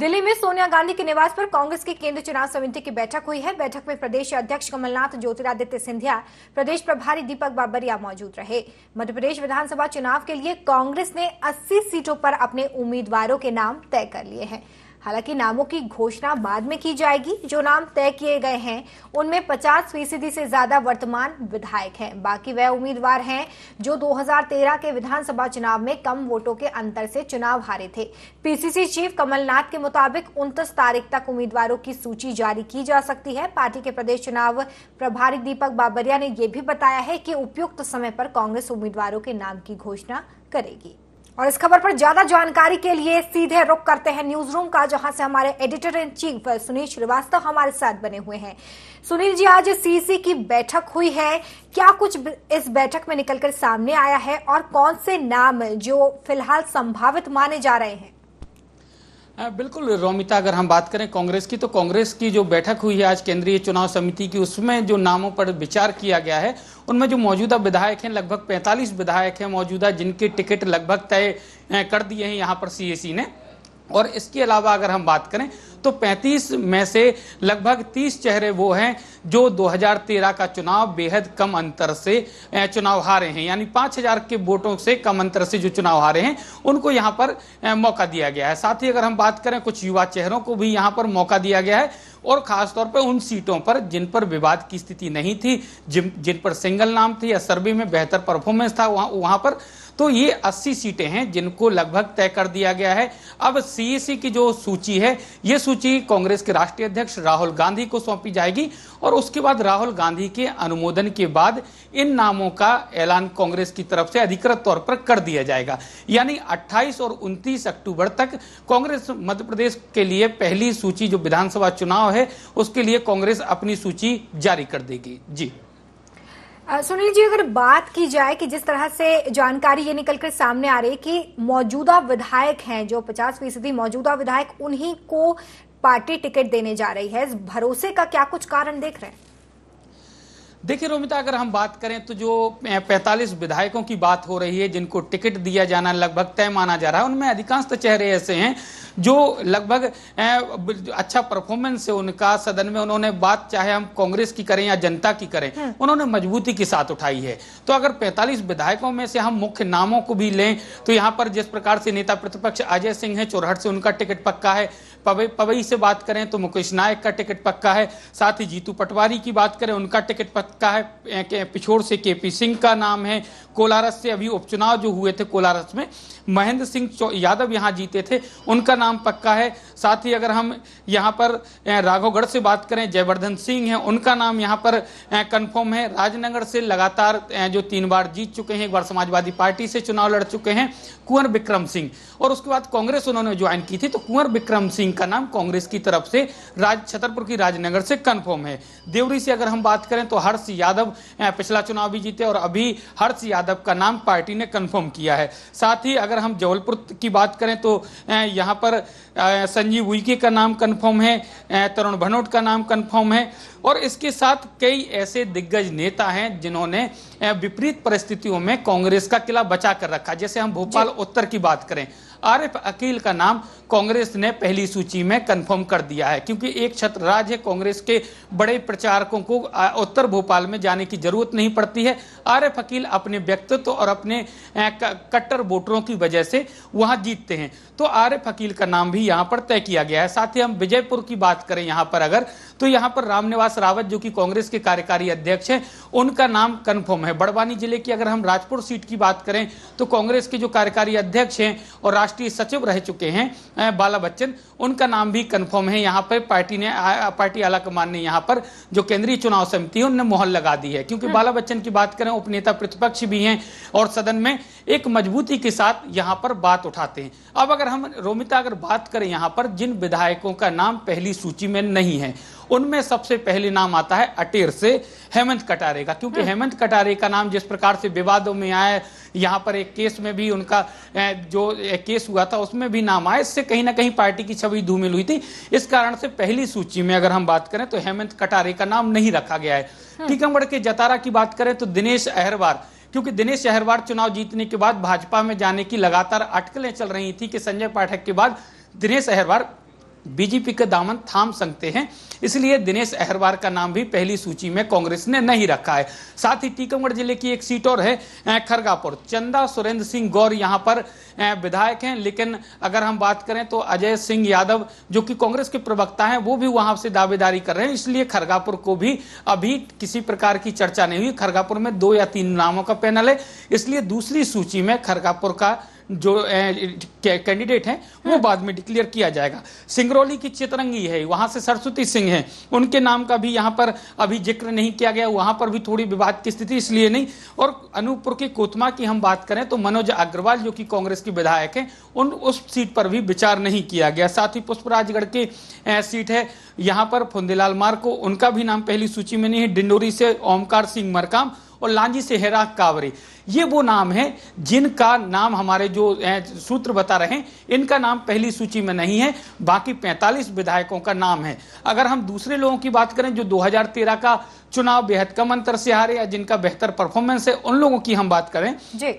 दिल्ली में सोनिया गांधी के निवास पर कांग्रेस की केंद्रीय चुनाव समिति की बैठक हुई है बैठक में प्रदेश अध्यक्ष कमलनाथ ज्योतिरादित्य सिंधिया प्रदेश प्रभारी दीपक बाबरिया मौजूद रहे मध्यप्रदेश विधानसभा चुनाव के लिए कांग्रेस ने 80 सीटों पर अपने उम्मीदवारों के नाम तय कर लिए हैं हालांकि नामों की घोषणा बाद में की जाएगी जो नाम तय किए गए हैं उनमें 50 फीसदी से ज्यादा वर्तमान विधायक हैं बाकी वह उम्मीदवार हैं जो 2013 के विधानसभा चुनाव में कम वोटों के अंतर से चुनाव हारे थे पीसीसी चीफ कमलनाथ के मुताबिक उनतीस तारीख तक उम्मीदवारों की सूची जारी की जा सकती है पार्टी के प्रदेश चुनाव प्रभारी दीपक बाबरिया ने यह भी बताया है कि उपयुक्त समय पर कांग्रेस उम्मीदवारों के नाम की घोषणा करेगी और इस खबर पर ज्यादा जानकारी के लिए सीधे रुख करते हैं न्यूज रूम का जहां से हमारे editor in chief Sunil Shrivastava हमारे साथ बने हुए हैं सुनील जी आज सीसी की बैठक हुई है क्या कुछ इस बैठक में निकलकर सामने आया है और कौन से नाम जो फिलहाल संभावित माने जा रहे हैं बिल्कुल रोमिता अगर हम बात करें कांग्रेस की तो कांग्रेस की जो बैठक हुई है आज केंद्रीय चुनाव समिति की उसमें जो नामों पर विचार किया गया है उनमें जो मौजूदा विधायक हैं लगभग 45 विधायक हैं मौजूदा जिनके टिकट लगभग तय कर दिए हैं यहाँ पर सीएसी ने और इसके अलावा अगर हम बात करें तो 35 में से लगभग 30 चेहरे वो हैं जो 2013 का चुनाव बेहद कम अंतर से चुनाव हारे हैं यानी 5000 के वोटों से कम अंतर से जो चुनाव हारे हैं उनको यहां पर मौका दिया गया है साथ ही अगर हम बात करें कुछ युवा चेहरों को भी यहां पर मौका दिया गया है और खासतौर पर उन सीटों पर जिन पर विवाद की स्थिति नहीं थी जिन पर सिंगल नाम थी या सर्वे में बेहतर परफॉर्मेंस था वहां वहां पर तो ये 80 सीटें हैं जिनको लगभग तय कर दिया गया है अब सीईसी की जो सूची है ये सूची कांग्रेस के राष्ट्रीय अध्यक्ष राहुल गांधी को सौंपी जाएगी और उसके बाद राहुल गांधी के अनुमोदन के बाद इन नामों का ऐलान कांग्रेस की तरफ से अधिकृत तौर पर कर दिया जाएगा यानी 28 और 29 अक्टूबर तक कांग्रेस मध्य प्रदेश के लिए पहली सूची जो विधानसभा चुनाव है उसके लिए कांग्रेस अपनी सूची जारी कर देगी जी सुनील जी अगर बात की जाए कि जिस तरह से जानकारी ये निकलकर सामने आ रही है कि मौजूदा विधायक हैं जो 50 फीसदी मौजूदा विधायक उन्हीं को पार्टी टिकट देने जा रही है इस भरोसे का क्या कुछ कारण देख रहे हैं देखिए रोमिता अगर हम बात करें तो जो 45 विधायकों की बात हो रही है जिनको टिकट दिया जाना लगभग तय माना जा रहा है उनमें अधिकांश तो चेहरे ऐसे हैं जो लगभग अच्छा परफॉर्मेंस है उनका सदन में उन्होंने बात चाहे हम कांग्रेस की करें या जनता की करें हाँ। उन्होंने मजबूती के साथ उठाई है तो अगर 45 विधायकों में से हम मुख्य नामों को भी लें तो यहाँ पर जिस प्रकार से नेता प्रतिपक्ष अजय सिंह है चौराहट से उनका टिकट पक्का है पवई पवई से बात करें तो मुकेश नायक का टिकट पक्का है साथ ही जीतू पटवारी की बात करें उनका टिकट पक्का है पिछोड़ से के पी सिंह का नाम है कोलारस से अभी उपचुनाव जो हुए थे कोलारस में महेंद्र सिंह यादव यहाँ जीते थे उनका नाम पक्का है साथ ही अगर हम यहाँ पर राघोगढ़ से बात करें जयवर्धन सिंह हैं उनका नाम यहाँ पर कन्फर्म है राजनगर से लगातार जो तीन बार जीत चुके हैं एक बार समाजवादी पार्टी से चुनाव लड़ चुके हैं कुंवर विक्रम सिंह और उसके बाद कांग्रेस उन्होंने ज्वाइन की थी तो कुंवर विक्रम सिंह का नाम कांग्रेस की तरफ से राज छतरपुर की राजनगर से कन्फर्म है देवरी से अगर हम बात करें तो हर्ष यादव पिछला चुनाव भी जीते और अभी हर्ष यादव का नाम पार्टी ने कन्फर्म किया है साथ ही अगर हम जबलपुर की बात करें तो यहाँ पर संजय संजीव उइके का नाम कन्फर्म है तरुण भनोट का नाम कन्फर्म है और इसके साथ कई ऐसे दिग्गज नेता हैं जिन्होंने विपरीत परिस्थितियों में कांग्रेस का किला बचा कर रखा जैसे हम भोपाल उत्तर की बात करें आरिफ अकील का नाम कांग्रेस ने पहली सूची में कंफर्म कर दिया है क्योंकि एक छत्र राज है कांग्रेस के बड़े प्रचारकों को उत्तर भोपाल में जाने की जरूरत नहीं पड़ती है आरिफ अकील अपने व्यक्तित्व और अपने कट्टर वोटरों की वजह से वहां जीतते हैं तो आरिफ अकील का नाम भी यहां पर तय किया गया है साथ ही हम विजयपुर की बात करें यहाँ पर अगर तो यहाँ पर रामनिवास रावत जो कि कांग्रेस के कार्यकारी अध्यक्ष हैं उनका नाम कन्फर्म है बड़वानी जिले की अगर हम राजपुर सीट की बात करें तो कांग्रेस के जो कार्यकारी अध्यक्ष हैं और राष्ट्रीय सचिव रह चुके हैं बाला बच्चन उनका नाम भी कन्फर्म है यहाँ पर पार्टी ने पार्टी आलाकमान ने यहाँ पर जो केंद्रीय चुनाव समिति है उनने मोहर लगा दी है क्योंकि हाँ। बाला बच्चन की बात करें उपनेता प्रतिपक्ष भी हैं और सदन में एक मजबूती के साथ यहाँ पर बात उठाते हैं अब अगर हम रोमिता अगर बात करें यहाँ पर पर जिन विधायकों का नाम पहली सूची में नहीं है उनमें सबसे पहले नाम आता है अटेर से हेमंत कटारे का क्योंकि हाँ। हेमंत कटारे का नाम जिस प्रकार से विवादों में आया यहाँ पर एक केस में भी उनका जो केस हुआ था उसमें भी नाम आया इससे कहीं ना कहीं पार्टी की छवि धूमिल हुई थी इस कारण से पहली सूची में अगर हम बात करें तो हेमंत कटारे का नाम नहीं रखा गया है हाँ। टीकमगढ़ के जतारा की बात करें तो दिनेश अहरवार क्योंकि दिनेश अहरवार चुनाव जीतने के बाद भाजपा में जाने की लगातार अटकलें चल रही थी कि संजय पाठक के बाद दिनेश अहरवार बीजेपी के दामन थाम सकते हैं इसलिए दिनेश अहरवार का नाम भी पहली सूची में कांग्रेस ने नहीं रखा है साथ ही टीकमगढ़ जिले की एक सीट और है खरगापुर चंदा सुरेंद्र सिंह गौर यहां पर विधायक हैं लेकिन अगर हम बात करें तो अजय सिंह यादव जो कि कांग्रेस के प्रवक्ता हैं वो भी वहां से दावेदारी कर रहे हैं इसलिए खरगापुर को भी अभी किसी प्रकार की चर्चा नहीं हुई खरगापुर में दो या तीन नामों का पैनल है इसलिए दूसरी सूची में खरगापुर का जो कैंडिडेट हैं वो हाँ। बाद में डिक्लेयर किया जाएगा सिंगरौली की चितरंगी है वहां से सरस्वती सिंह है उनके नाम का भी यहाँ पर अभी जिक्र नहीं किया गया वहां पर भी थोड़ी विवाद की स्थिति इसलिए नहीं और अनूपपुर के कोतमा की हम बात करें तो मनोज अग्रवाल जो कि कांग्रेस की विधायक हैं उन उस सीट पर भी विचार नहीं किया गया साथ ही पुष्पराजगढ़ की सीट है यहाँ पर फुंदेलाल मार्को उनका भी नाम पहली सूची में नहीं है डिंडोरी से ओमकार सिंह मरकाम और लांजी से हेरा कावरे ये वो नाम है जिनका नाम हमारे जो सूत्र बता रहे हैं इनका नाम पहली सूची में नहीं है बाकी 45 विधायकों का नाम है अगर हम दूसरे लोगों की बात करें जो 2013 का चुनाव बेहद कम अंतर से हारे या जिनका बेहतर परफॉर्मेंस है उन लोगों की हम बात करें जी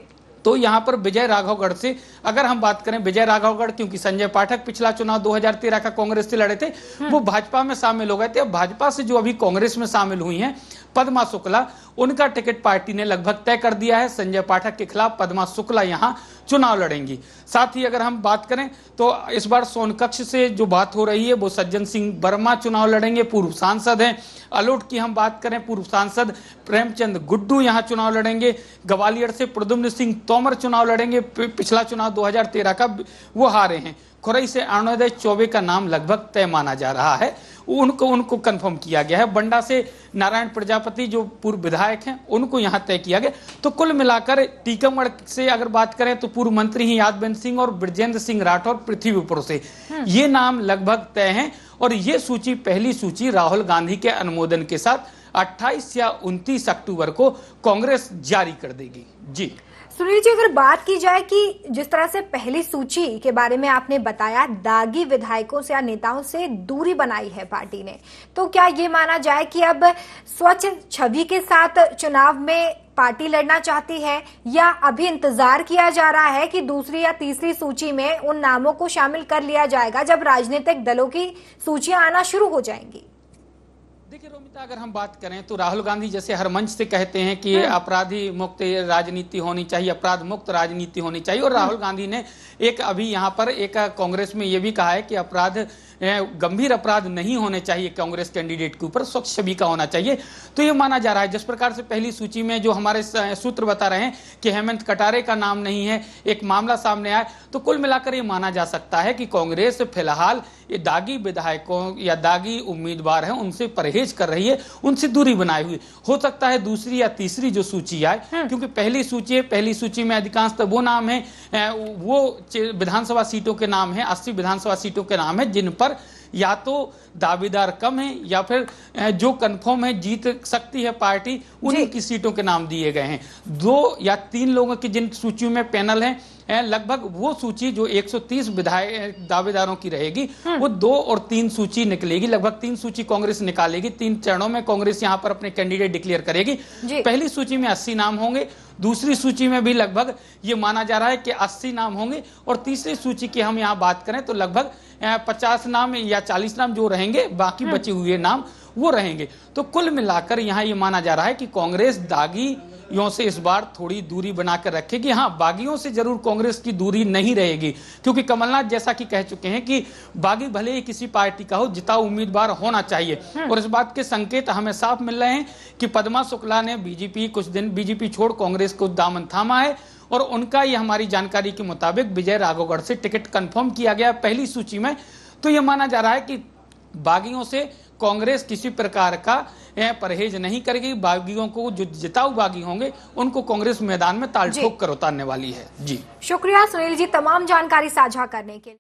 तो यहाँ पर विजय राघवगढ़ से अगर हम बात करें विजय राघवगढ़ क्योंकि संजय पाठक पिछला चुनाव 2013 का कांग्रेस से लड़े थे हम्म। वो भाजपा में शामिल हो गए थे अब भाजपा से जो अभी कांग्रेस में शामिल हुई हैं पदमा शुक्ला उनका टिकट पार्टी ने लगभग तय कर दिया है संजय पाठक के खिलाफ पदमा शुक्ला यहां चुनाव लड़ेंगी साथ ही अगर हम बात करें तो इस बार सोनकक्ष से जो बात हो रही है वो सज्जन सिंह वर्मा चुनाव लड़ेंगे पूर्व सांसद हैं अलोट की हम बात करें पूर्व सांसद प्रेमचंद गुड्डू यहां चुनाव लड़ेंगे ग्वालियर से प्रदुम्न सिंह तोमर चुनाव लड़ेंगे पिछला चुनाव दो का वो हारे हैं खुरई से अरुणोदय चौबे का नाम लगभग तय माना जा रहा है उनको उनको कंफर्म किया गया है बंडा से नारायण प्रजापति जो पूर्व विधायक हैं उनको यहां तय किया गया तो कुल मिलाकर टीकमगढ़ से अगर बात करें तो पूर्व मंत्री ही यादवेंद्र सिंह और ब्रजेंद्र सिंह राठौर पृथ्वी ऊपर से हम्म। ये नाम लगभग तय हैं और ये सूची पहली सूची राहुल गांधी के अनुमोदन के साथ 28 या 29 अक्टूबर को कांग्रेस जारी कर देगी जी सुनील जी अगर बात की जाए कि जिस तरह से पहली सूची के बारे में आपने बताया दागी विधायकों से या नेताओं से दूरी बनाई है पार्टी ने तो क्या ये माना जाए कि अब स्वच्छ छवि के साथ चुनाव में पार्टी लड़ना चाहती है या अभी इंतजार किया जा रहा है कि दूसरी या तीसरी सूची में उन नामों को शामिल कर लिया जाएगा जब राजनीतिक दलों की सूचियां आना शुरू हो जाएंगी देखिए रोमिता अगर हम बात करें तो राहुल गांधी जैसे हर मंच से कहते हैं कि हाँ। अपराधी मुक्त राजनीति होनी चाहिए अपराध मुक्त राजनीति होनी चाहिए और हाँ। राहुल गांधी ने एक अभी यहाँ पर एक कांग्रेस में ये भी कहा है कि अपराध गंभीर अपराध नहीं होने चाहिए कांग्रेस कैंडिडेट के ऊपर स्वच्छ छवि का होना चाहिए तो ये माना जा रहा है जिस प्रकार से पहली सूची में जो हमारे सूत्र बता रहे हैं कि हेमंत कटारे का नाम नहीं है एक मामला सामने आया तो कुल मिलाकर ये माना जा सकता है कि कांग्रेस फिलहाल ये दागी विधायकों या दागी उम्मीदवार हैं उनसे परहेज कर रही है उनसे दूरी बनाई हुई हो सकता है दूसरी या तीसरी जो सूची आए हम्म। क्योंकि पहली सूची है पहली सूची में अधिकांश तो वो नाम है वो विधानसभा सीटों के नाम है अस्सी विधानसभा सीटों के नाम है जिन पर या तो दावेदार कम है या फिर जो कंफर्म है जीत सकती है पार्टी उन्हीं की सीटों के नाम दिए गए हैं दो या तीन लोगों की जिन सूचियों में पैनल है लगभग वो सूची जो 130 विधायक दावेदारों की रहेगी हाँ। वो दो और तीन सूची निकलेगी लगभग तीन सूची कांग्रेस निकालेगी तीन चरणों में कांग्रेस यहाँ पर अपने कैंडिडेट डिक्लेयर करेगी पहली सूची में अस्सी नाम होंगे दूसरी सूची में भी लगभग ये माना जा रहा है कि अस्सी नाम होंगे और तीसरी सूची की हम यहाँ बात करें तो लगभग पचास नाम या चालीस नाम जो रहेंगे बाकी हाँ। बचे हुए नाम वो रहेंगे तो कुल मिलाकर यहाँ ये माना जा रहा है कि कांग्रेस दागी बागियों से इस बार थोड़ी दूरी बनाकर रखेगी हाँ बागियों से जरूर कांग्रेस की दूरी नहीं रहेगी क्योंकि कमलनाथ जैसा कि कह चुके हैं कि बागी भले ही किसी पार्टी का हो जिता उम्मीदवार होना चाहिए हम्म। और इस बात के संकेत हमें साफ मिल रहे हैं कि पदमा शुक्ला ने बीजेपी कुछ दिन बीजेपी छोड़ कांग्रेस को दामन थामा है और उनका ये हमारी जानकारी के मुताबिक विजय राघोगढ़ से टिकट कंफर्म किया गया पहली सूची में तो ये माना जा रहा है कि बागियों से कांग्रेस किसी प्रकार का परहेज नहीं करेगी बागियों को जो जिताऊ बागी होंगे उनको कांग्रेस मैदान में ताल ठोक कर उतारने वाली है जी शुक्रिया सुनील जी तमाम जानकारी साझा करने के